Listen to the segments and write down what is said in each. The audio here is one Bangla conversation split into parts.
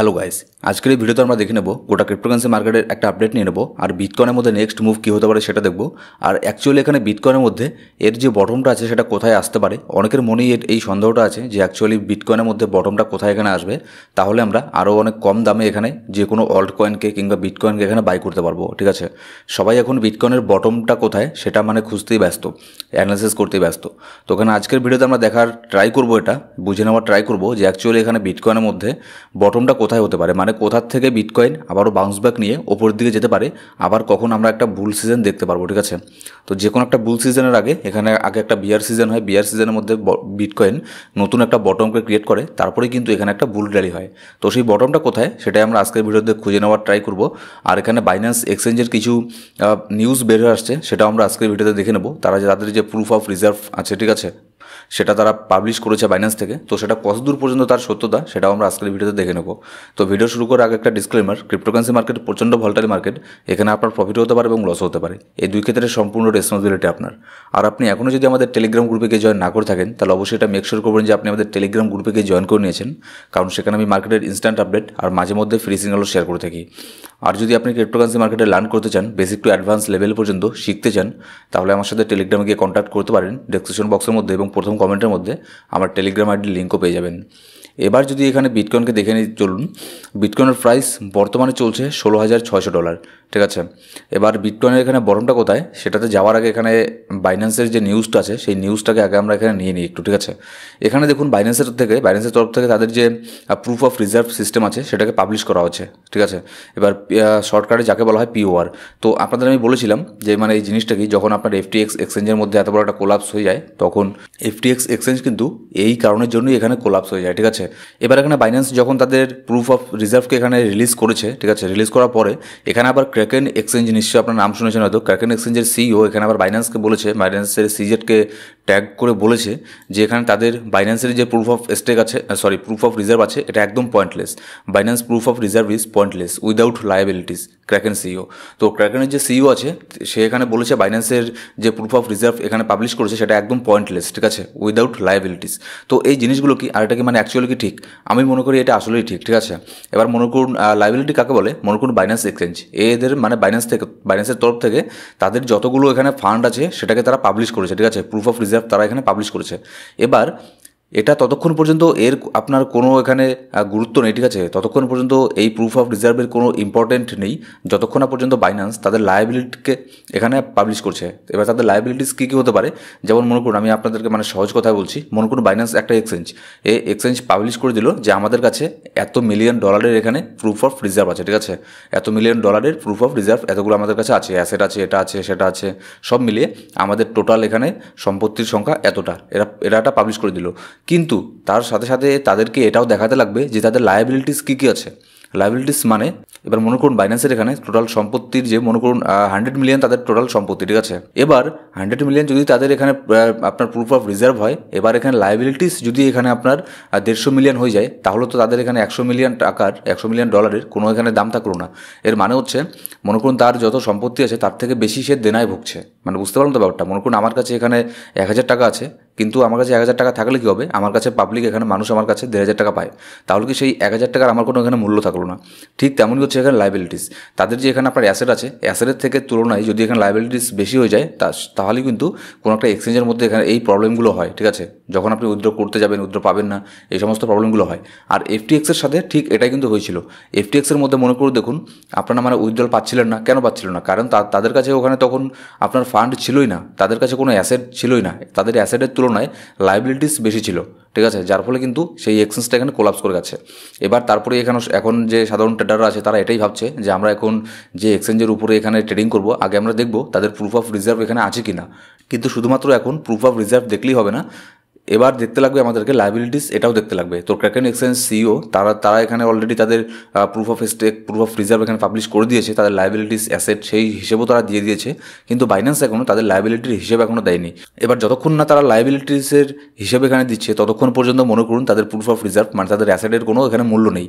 হ্যালো গাইস আজকের এই ভিডিওতে আমরা দেখে নেব গোটা ক্রিপ্টোকারেন্সি মার্কেটের একটা আপডেট নিয়ে নেব আর বিটকয়েনের মধ্যে নেক্সট মুভ কী হতে পারে সেটা দেখব আর অ্যাকচুয়ালি এখানে বিটকয়েনের মধ্যে এর যে বটমটা আছে সেটা কোথায় আসতে পারে অনেকের মনেই এর এই সন্দেহটা আছে যে অ্যাকচুয়ালি বিটকয়েনের মধ্যে বটমটা কোথায় এখানে আসবে তাহলে আমরা আরও অনেক কম দামে এখানে যে কোনো অল্ট কয়েনকে কিংবা বিটকয়েনকে এখানে বাই করতে পারবো ঠিক আছে সবাই এখন বিটকয়েনের বটমটা কোথায় সেটা মানে খুঁজতেই ব্যস্ত অ্যানালিসিস করতেই ব্যস্ত তো এখানে আজকের ভিডিওতে আমরা দেখার ট্রাই করবো এটা বুঝে নেওয়ার ট্রাই করবো যে অ্যাকচুয়ালি এখানে বিটকয়েনের মধ্যে বটমটা কোথায় কোথায় হতে পারে মানে কোথার থেকে বিটকয়েন আবারও বাউন্স ব্যাক নিয়ে ওপরের দিকে যেতে পারে আবার কখন আমরা একটা বুল সিজন দেখতে পারবো ঠিক আছে তো যে কোনো একটা বুল সিজনের আগে এখানে আগে একটা বিয়ার সিজন হয় বিয়ার সিজনের মধ্যে বিটকয়েন নতুন একটা বটমকে ক্রিয়েট করে তারপরে কিন্তু এখানে একটা বুল র্যালি হয় তো সেই বটমটা কোথায় সেটাই আমরা আজকের ভিডিওতে খুঁজে নেওয়ার ট্রাই করব আর এখানে বাইন্যান্স এক্সচেঞ্জের কিছু নিউজ বের হয়ে আসছে সেটাও আমরা আজকের ভিডিওতে দেখে নেব তারা যাদের যে প্রুফ অফ রিজার্ভ আছে ঠিক আছে সেটা তারা পাবলিশ করেছে বাইন্যান্স থেকে তো সেটা কত দূর পর্যন্ত তার সত্যতা সেটাও আমরা আজকের ভিডিওতে দেখে নেব তো ভিডিও শুরু করার আগে একটা ডিসক্লেমার ক্রিপ্টোকারেন্সি মার্কেট প্রচণ্ড ভল্টারি মার্কেট এখানে আপনার প্রফিট হতে পারে এবং লস হতে পারে এই দুই ক্ষেত্রে সম্পূর্ণ রেসপন্সিবিলিটি আপনার আর আপনি এখনও যদি আমাদের টেলিগ্রাম গ্রুপে গিয়ে জয়েন না করে থাকেন তাহলে অবশ্যই এটা মেকশোর করবেন যে আপনি আমাদের টেলিগ্রাম গ্রুপে গিয়ে জয়েন করে নিয়েছেন কারণ সেখানে আমি মার্কেটের ইনস্ট্যান্ট আপডেট আর মাঝে মধ্যে ফ্রি সিগনালও শেয়ার করে থাকি আর যদি আপনি ক্রিপ্টোকারেন্সি মার্কেটে লার্ন করতে চান বেসিক টু অ্যাডভান্স লেভেল পর্যন্ত শিখতে চান তাহলে আমার সাথে টেলিগ্রামে গিয়ে কন্ট্যাক্ট করতে পারেন ডেসক্রিপশন বক্সের মধ্যে এবং প্রথম কমেন্টের মধ্যে আমার টেলিগ্রাম আইডির লিঙ্কও পেয়ে যাবেন এবার যদি এখানে বিটকয়েনকে দেখে নিই চলুন বিটকয়েনের প্রাইস বর্তমানে চলছে ষোলো হাজার ছয়শো ডলার ঠিক আছে এবার বিটকয়েনের এখানে বরমটা কোথায় সেটাতে যাওয়ার আগে এখানে বাইন্যান্সের যে নিউজটা আছে সেই নিউজটাকে আগে আমরা এখানে নিয়ে নিই একটু ঠিক আছে এখানে দেখুন বাইন্যান্সের থেকে বাইন্যান্সের তরফ থেকে তাদের যে প্রুফ অফ রিজার্ভ সিস্টেম আছে সেটাকে পাবলিশ করা হচ্ছে ঠিক আছে এবার শর্টকাটে যাকে বলা হয় পিওআর তো আপনাদের আমি বলেছিলাম যে মানে এই জিনিসটা কি যখন আপনার এফটিএক্স এক্সচেঞ্জের মধ্যে এত বড় একটা কোলাপস হয়ে যায় তখন এফটিএক্স এক্সচেঞ্জ কিন্তু এই কারণের জন্যই এখানে কোলাপস হয়ে যায় ঠিক আছে এবার এখানে বাইন্যান্স যখন তাদের প্রুফ অফ রিজার্ভকে এখানে রিলিজ করেছে ঠিক আছে রিলিজ করার পরে এখানে আবার ক্র্যাকেন এক্সচেঞ্জ নিশ্চয়ই আপনার নাম শুনেছেন হয়তো ক্র্যাকেন এক্সচেঞ্জের সিইও এখানে আবার বাইন্যান্সকে বলেছে বাইন্যান্সের সিজেটকে ট্যাগ করে বলেছে যে এখানে তাদের বাইন্যান্সের যে প্রুফ অফ স্টেক আছে সরি প্রুফ অফ রিজার্ভ আছে এটা একদম pointless Binance proof of reserve is pointless without liabilities Kraken CEO তো ক্র্যাকেনের যে সিইও e আছে সে এখানে বলেছে বাইন্যান্সের যে প্রুফ অফ রিজার্ভ এখানে পাবলিশ করেছে সেটা একদম পয়েন্টলেস ঠিক আছে উইদাউট লায়াবিলিটিস তো এই জিনিসগুলো কি আর এটা কি মানে অ্যাকচুয়ালি কি ঠিক আমি মনে করি এটা আসলেই ঠিক ঠিক আছে এবার মনে করুন লায়াবিলিটি কাকে বলে মনে করুন বাইন্যান্স এক্সচেঞ্জ এদের মানে বাইন্যান্স থেকে বাইন্যান্সের তরফ থেকে তাদের যতগুলো এখানে ফান্ড আছে সেটাকে তারা পাবলিশ করেছে ঠিক আছে প্রুফ অফ রিজার্ভ তারা এখানে পাবলিশ করেছে এবার এটা ততক্ষণ পর্যন্ত এর আপনার কোনো এখানে গুরুত্ব নেই ঠিক আছে ততক্ষণ পর্যন্ত এই প্রুফ অফ রিজার্ভের কোনো ইম্পর্টেন্ট নেই যতক্ষণ না পর্যন্ত বাইন্যান্স তাদের লায়াবিলিটিকে এখানে পাবলিশ করছে এবার তাদের লায়াবিলিটিস কী কী হতে পারে যেমন মনে করুন আমি আপনাদেরকে মানে সহজ কথা বলছি মনে করুন বাইন্যান্স একটা এক্সচেঞ্জ এই এক্সচেঞ্জ পাবলিশ করে দিল যে আমাদের কাছে এত মিলিয়ন ডলারের এখানে প্রুফ অফ রিজার্ভ আছে ঠিক আছে এত মিলিয়ন ডলারের প্রুফ অফ রিজার্ভ এতগুলো আমাদের কাছে আছে অ্যাসেট আছে এটা আছে সেটা আছে সব মিলিয়ে আমাদের টোটাল এখানে সম্পত্তির সংখ্যা এতটা এরা এরা এটা পাবলিশ করে দিল কিন্তু তার সাথে সাথে তাদেরকে এটাও দেখাতে লাগবে যে তাদের লায়াবিলিটিস কী কী আছে লায়াবিলিটিস মানে এবার মনে করুন বাইন্যান্সের এখানে টোটাল সম্পত্তির যে মনে করুন হান্ড্রেড মিলিয়ন তাদের টোটাল সম্পত্তি ঠিক আছে এবার হান্ড্রেড মিলিয়ন যদি তাদের এখানে আপনার প্রুফ অফ রিজার্ভ হয় এবার এখানে লায়াবিলিটিস যদি এখানে আপনার দেড়শো মিলিয়ন হয়ে যায় তাহলে তো তাদের এখানে একশো মিলিয়ন টাকার একশো মিলিয়ন ডলারের কোনো এখানে দাম থাকলো না এর মানে হচ্ছে মনে করুন তার যত সম্পত্তি আছে তার থেকে বেশি সে দেনায় ভুগছে মানে বুঝতে পারলাম তো ব্যাপারটা মনে করুন আমার কাছে এখানে এক হাজার টাকা আছে কিন্তু আমার কাছে এক হাজার টাকা থাকলে কী হবে আমার কাছে পাবলিক এখানে মানুষ আমার কাছে দেড় হাজার টাকা পায় তাহলে কি সেই এক হাজার টাকার আমার কোনো এখানে মূল্য থাকলো না ঠিক তেমনই হচ্ছে এখানে লাইবিলিটিস তাদের যে এখানে আপনার অ্যাসেট আছে অ্যাসেটের থেকে তুলনায় যদি এখানে লাইবিলিটিস বেশি হয়ে যায় তা তাহলে কিন্তু কোনো একটা এক্সচেঞ্জের মধ্যে এখানে এই প্রবলেমগুলো হয় ঠিক আছে যখন আপনি উইথড্র করতে যাবেন উইথড্র পাবেন না এই সমস্ত প্রবলেমগুলো হয় আর এফটিএক্সের সাথে ঠিক এটাই কিন্তু হয়েছিল এফটিএক্সের মধ্যে মনে করে দেখুন আপনারা মানে উইথড্রল পাচ্ছিলেন না কেন পাচ্ছিলেন না কারণ তাদের কাছে ওখানে তখন আপনার ফান্ড ছিলই না তাদের কাছে কোনো অ্যাসেট ছিলই না তাদের অ্যাসেটের তুলনায় তুলনায় লাইবিলিটিস বেশি ছিল ঠিক আছে যার ফলে কিন্তু সেই এক্সচেঞ্জটা এখানে কোলাপস করে গেছে এবার তারপরে এখানে এখন যে সাধারণ ট্রেডাররা আছে তারা এটাই ভাবছে যে আমরা এখন যে এক্সচেঞ্জের উপরে এখানে ট্রেডিং করব আগে আমরা দেখব তাদের প্রুফ অফ রিজার্ভ এখানে আছে কি না কিন্তু শুধুমাত্র এখন প্রুফ অফ রিজার্ভ দেখলেই হবে না এবার দেখতে লাগবে আমাদেরকে লাইবিলিটিস এটাও দেখতে লাগবে তো ক্র্যাকেন এক্সচেঞ্জ সিও তারা তারা এখানে অলরেডি তাদের proof of stake proof of reserve এখানে পাবলিশ করে দিয়েছে তাদের লাইবিলিটিস অ্যাসেট সেই হিসেবেও তারা দিয়ে দিয়েছে কিন্তু বাইন্যান্স এখনও তাদের লাইবিলিটির হিসেবে এখনও দেয়নি এবার যতক্ষণ না তারা লাইবিলিটিসের হিসেবে এখানে দিচ্ছে ততক্ষণ পর্যন্ত মনে করুন তাদের প্রুফ অফ রিজার্ভ মানে তাদের অ্যাসেটের কোনো এখানে মূল্য নেই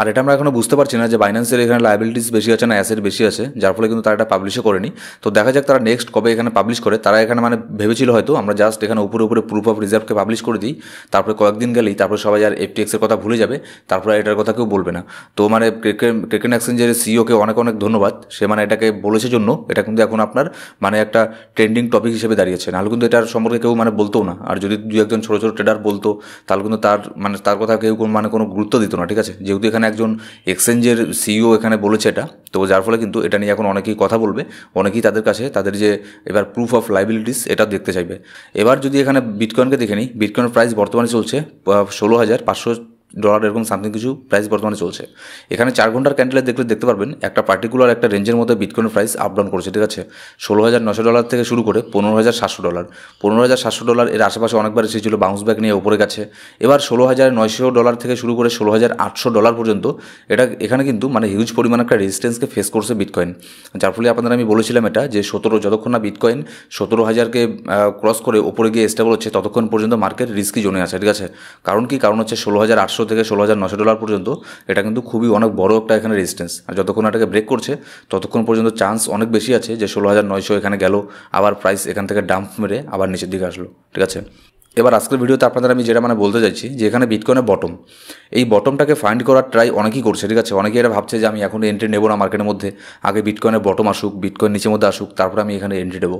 আর এটা আমরা এখনও বুঝতে পারছি না যে বাইন্যান্সের এখানে লাইবিলিটিস বেশি আছে না অ্যাসেট বেশি আছে যার ফলে কিন্তু তারা এটা পাবলিশও করেনি তো দেখা যাক তারা নেক্সট কবে এখানে পাবলিশ করে তারা এখানে মানে ভেবেছিল হয়তো আমরা জাস্ট এখানে উপরে উপরে প্রুফ অফ রিজার্ভকে পাবলিশ করে দিই তারপরে কয়েকদিন গেলেই তারপরে সবাই আর এফটিএক্সের কথা ভুলে যাবে তারপরে এটার কথা কেউ বলবে না তো মানে ক্রিকেট এক্সচেঞ্জের সিইওকে অনেক অনেক ধন্যবাদ সে মানে এটাকে বলেছে জন্য এটা কিন্তু এখন আপনার মানে একটা ট্রেন্ডিং টপিক হিসেবে দাঁড়িয়েছে নাহলে কিন্তু এটার সম্পর্কে কেউ মানে বলতো না আর যদি দু একজন ছোটো ছোটো ট্রেডার বলতো তাহলে কিন্তু তার মানে তার কথা কেউ মানে কোনো গুরুত্ব দিত না ঠিক আছে যেহেতু এখানে একজন এক্সচেঞ্জের সিইও এখানে বলেছে এটা তো যার ফলে কিন্তু এটা নিয়ে এখন অনেকেই কথা বলবে অনেকেই তাদের কাছে তাদের যে এবার প্রুফ অফ লাইবিলিটিস এটা দেখতে চাইবে এবার যদি এখানে বিটকয়েনকে দেখে নিই বিটকয়েন প্রাইস বর্তমানে চলছে ষোলো হাজার পাঁচশো ডলার এরকম সামথিং কিছু প্রাইস বর্তমানে চলছে এখানে চার ঘন্টার ক্যান্ডেলে দেখলে দেখতে পারবেন একটা পার্টিকুলার একটা রেঞ্জের মধ্যে বিটকয়েনের প্রাইস আপ ডাউন ঠিক আছে ষোলো হাজার নশো ডলার থেকে শুরু করে পনেরো হাজার সাতশো ডলার পনেরো হাজার সাতশো ডলার এর আশেপাশে অনেকবার এসেছিল বাউন্স ব্যাক নিয়ে ওপরে গেছে এবার ষোলো হাজার নয়শো ডলার থেকে শুরু করে ষোলো হাজার আটশো ডলার পর্যন্ত এটা এখানে কিন্তু মানে হিউজ পরিমাণ একটা রেজিস্টেন্সকে ফেস করছে বিটকয়েন যার ফলে আপনাদের আমি বলেছিলাম এটা যে সতেরো যতক্ষণ না বিটকয়েন সতেরো হাজারকে ক্রস করে ওপরে গিয়ে স্টেবল হচ্ছে ততক্ষণ পর্যন্ত মার্কেট রিস্কি জোনে আছে ঠিক আছে কারণ কি কারণ হচ্ছে ষোলো হাজার আটশো পাঁচশো থেকে ষোলো হাজার নশো ডলার পর্যন্ত এটা কিন্তু খুবই অনেক বড় একটা এখানে রেজিস্টেন্স আর যতক্ষণ এটাকে ব্রেক করছে ততক্ষণ পর্যন্ত চান্স অনেক বেশি আছে যে ষোলো হাজার নয়শো এখানে গেল আবার প্রাইস এখান থেকে ডাম্প মেরে আবার নিচের দিকে আসলো ঠিক আছে এবার আজকের ভিডিওতে আপনাদের আমি যেটা মানে বলতে চাইছি যে এখানে বিটকয়েনের বটম এই বটমটাকে ফাইন্ড করার ট্রাই অনেকেই করছে ঠিক আছে অনেকেই এটা ভাবছে যে আমি এখন এন্ট্রি নেবো না মার্কেটের মধ্যে আগে বিটকয়েনের বটম আসুক বিটকয়েন নিচের মধ্যে আসুক তারপর আমি এখানে এন্ট্রি নেব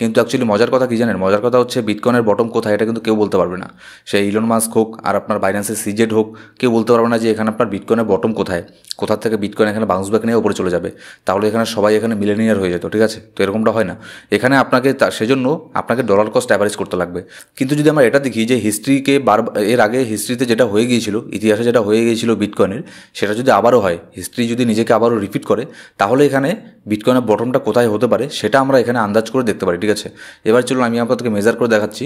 কিন্তু অ্যাকচুয়ালি মজার কথা কী জানেন মজার কথা হচ্ছে বিটকয়েনের বটম কোথায় এটা কিন্তু কেউ বলতে পারবে না সে ইলন মাস্ক হোক আর আপনার বাইন্যান্সের সিজেড হোক কেউ বলতে পারবে না যে এখানে আপনার বিটকয়েনের বটম কোথায় কোথার থেকে বিটকয়েন এখানে বাউন্স ব্যাক নিয়ে উপরে চলে যাবে তাহলে এখানে সবাই এখানে মিলেনিয়ার হয়ে যেত ঠিক আছে তো এরকমটা হয় না এখানে আপনাকে সেজন্য আপনাকে ডলার কস্ট অ্যাভারেজ করতে লাগবে কিন্তু যদি আমরা আমরা এটা দেখি যে হিস্ট্রিকে বার এর আগে হিস্ট্রিতে যেটা হয়ে গিয়েছিল ইতিহাসে যেটা হয়ে গিয়েছিল বিটকয়েনের সেটা যদি আবারও হয় হিস্ট্রি যদি নিজেকে আবারও রিপিট করে তাহলে এখানে বিটকয়েনের বটমটা কোথায় হতে পারে সেটা আমরা এখানে আন্দাজ করে দেখতে পারি ঠিক আছে এবার চলুন আমি আপনাদেরকে মেজার করে দেখাচ্ছি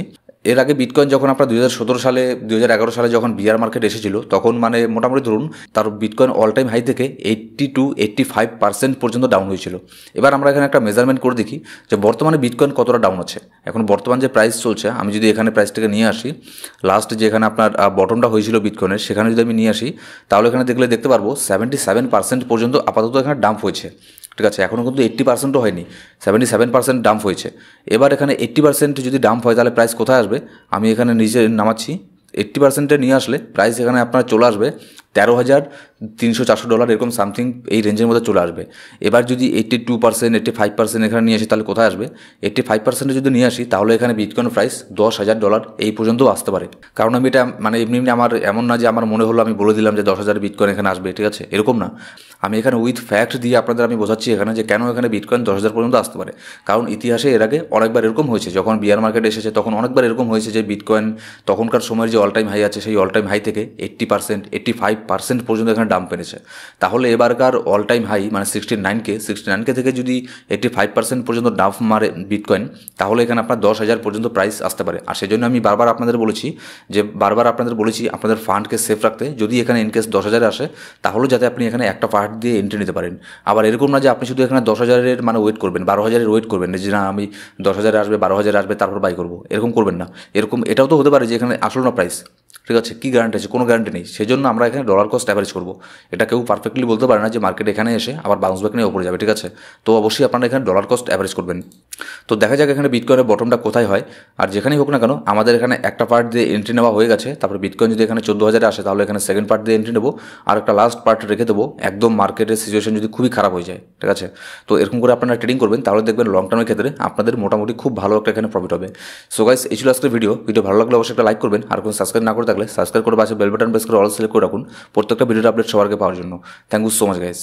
এর আগে বিটকয়েন যখন আপনার দুই সালে দুই সালে যখন বিয়ার মার্কেট এসেছিল তখন মানে মোটামুটি ধরুন তার বিটকয়েন অল টাইম হাই থেকে eighty two eighty five percent পর্যন্ত ডাউন হয়েছিল এবার আমরা এখানে একটা মেজারমেন্ট করে দেখি যে বর্তমানে বিটকয়েন কতটা ডাউন আছে এখন বর্তমান যে প্রাইস চলছে আমি যদি এখানে প্রাইসটাকে নিয়ে আসি লাস্ট যেখানে আপনার বটমটা হয়েছিল বিটকয়েনের সেখানে যদি আমি নিয়ে আসি তাহলে এখানে দেখলে দেখতে পারবো সেভেন্টি সেভেন পার্সেন্ট পর্যন্ত আপাতত এখানে ডাম্প হয়েছে ঠিক আছে এখনও কিন্তু এইট্টি পার্সেন্টও হয়নি সেভেন্টি সেভেন পার্সেন্ট ডাম্প হয়েছে এবার এখানে এইট্টি পার্সেন্ট যদি ডাম্প হয় তাহলে প্রাইস কোথায় আসবে আমি এখানে নিজে নামাচ্ছি এইট্টি পার্সেন্টে নিয়ে আসলে প্রাইস এখানে আপনার চলে আসবে তেরো হাজার তিনশো চারশো ডলার এরকম সামথিং এই রেঞ্জের মধ্যে চলে আসবে এবার যদি eighty two percent eighty five percent এখানে নিয়ে আসি তাহলে কোথায় আসবে এইট্টি ফাইভ পার্সেন্টে যদি নিয়ে আসি তাহলে এখানে বিটকয়েন প্রাইস দশ হাজার ডলার এই পর্যন্তও আসতে পারে কারণ আমি এটা মানে এমনি এমনি আমার এমন না যে আমার মনে হলো আমি বলে দিলাম যে দশ হাজার বিটকয়েন এখানে আসবে ঠিক আছে এরকম না আমি এখানে উইথ ফ্যাক্ট দিয়ে আপনাদের আমি বোঝাচ্ছি এখানে যে কেন এখানে বিটকয়েন দশ হাজার পর্যন্ত আসতে পারে কারণ ইতিহাসে এর আগে অনেকবার এরকম হয়েছে যখন বিয়ার মার্কেট এসেছে তখন অনেকবার এরকম হয়েছে যে বিটকয়েন তখনকার সময়ের যে অল টাইম হাই আছে সেই অল টাইম হাই থেকে eighty percent eighty five percent পর্যন্ত এখানে ডাম পেনেছে তাহলে এবারকার অল টাইম হাই মানে সিক্সটি নাইনকে সিক্সটি নাইনকে থেকে যদি এইটি ফাইভ পার্সেন্ট পর্যন্ত ডাম মারে বিটকয়েন তাহলে এখানে আপনার দশ হাজার পর্যন্ত প্রাইস আসতে পারে আর সেজন্য আমি বারবার আপনাদের বলেছি যে বারবার আপনাদের বলেছি আপনাদের ফান্ডকে সেফ রাখতে যদি এখানে ইনকেস দশ হাজার আসে তাহলেও যাতে আপনি এখানে একটা পার্ট দিয়ে এন্ট্রি নিতে পারেন আবার এরকম না যে আপনি শুধু এখানে দশ হাজারের মানে ওয়েট করবেন বারো হাজারের ওয়েট করবেন যে না আমি দশ হাজার আসবে বারো হাজার আসবে তারপর বাই করবো এরকম করবেন না এরকম এটাও তো হতে পারে যে এখানে আসল না প্রাইস ঠিক আছে কী গ্যারান্টি আছে কোনো গ্যারান্টি নেই সেই জন্য আমরা এখানে ডলার কস্ট অ্যাভারেজ করবো এটা কেউ পারফেক্টলি বলতে পারে না যে মার্কেট এখানে এসে আবার বাউন্স ব্যাক নিয়ে ওপরে যাবে ঠিক আছে তো অবশ্যই আপনারা এখানে ডলার কস্ট অ্যাভারেজ করবেন তো দেখা যাক এখানে বিটকয়েনের বটমটা কোথায় হয় আর যেখানেই হোক না কেন আমাদের এখানে একটা পার্ট দিয়ে এন্ট্রি নেওয়া হয়ে গেছে তারপরে বিটকয়েন যদি এখানে চোদ্দো হাজারে আসে তাহলে এখানে সেকেন্ড পার্ট দিয়ে এন্ট্রি নেবো আর একটা লাস্ট পার্ট রেখে দেবো একদম মার্কেটের সিচুয়েশন যদি খুবই খারাপ হয়ে যায় ঠিক আছে তো এরকম করে আপনারা ট্রেডিং করবেন তাহলে দেখবেন লং টার্মের ক্ষেত্রে আপনাদের মোটামুটি খুব ভালো একটা এখানে প্রফিট হবে সো গাইস এই ছিল আজকের ভিডিও ভিডিও ভালো লাগলে অবশ্যই একটা লাইক করবেন আর কোনো সাবস্ক্রাইব না করে থাকলে সাবস্ক্রাইব করে পাশে বেল বাটন প্রেস করে অল সিলেক্ট করে রাখুন প্রত্যেকটা ভিডিওটা আপডেট সবারকে পাওয়ার জন্য thank you so much guys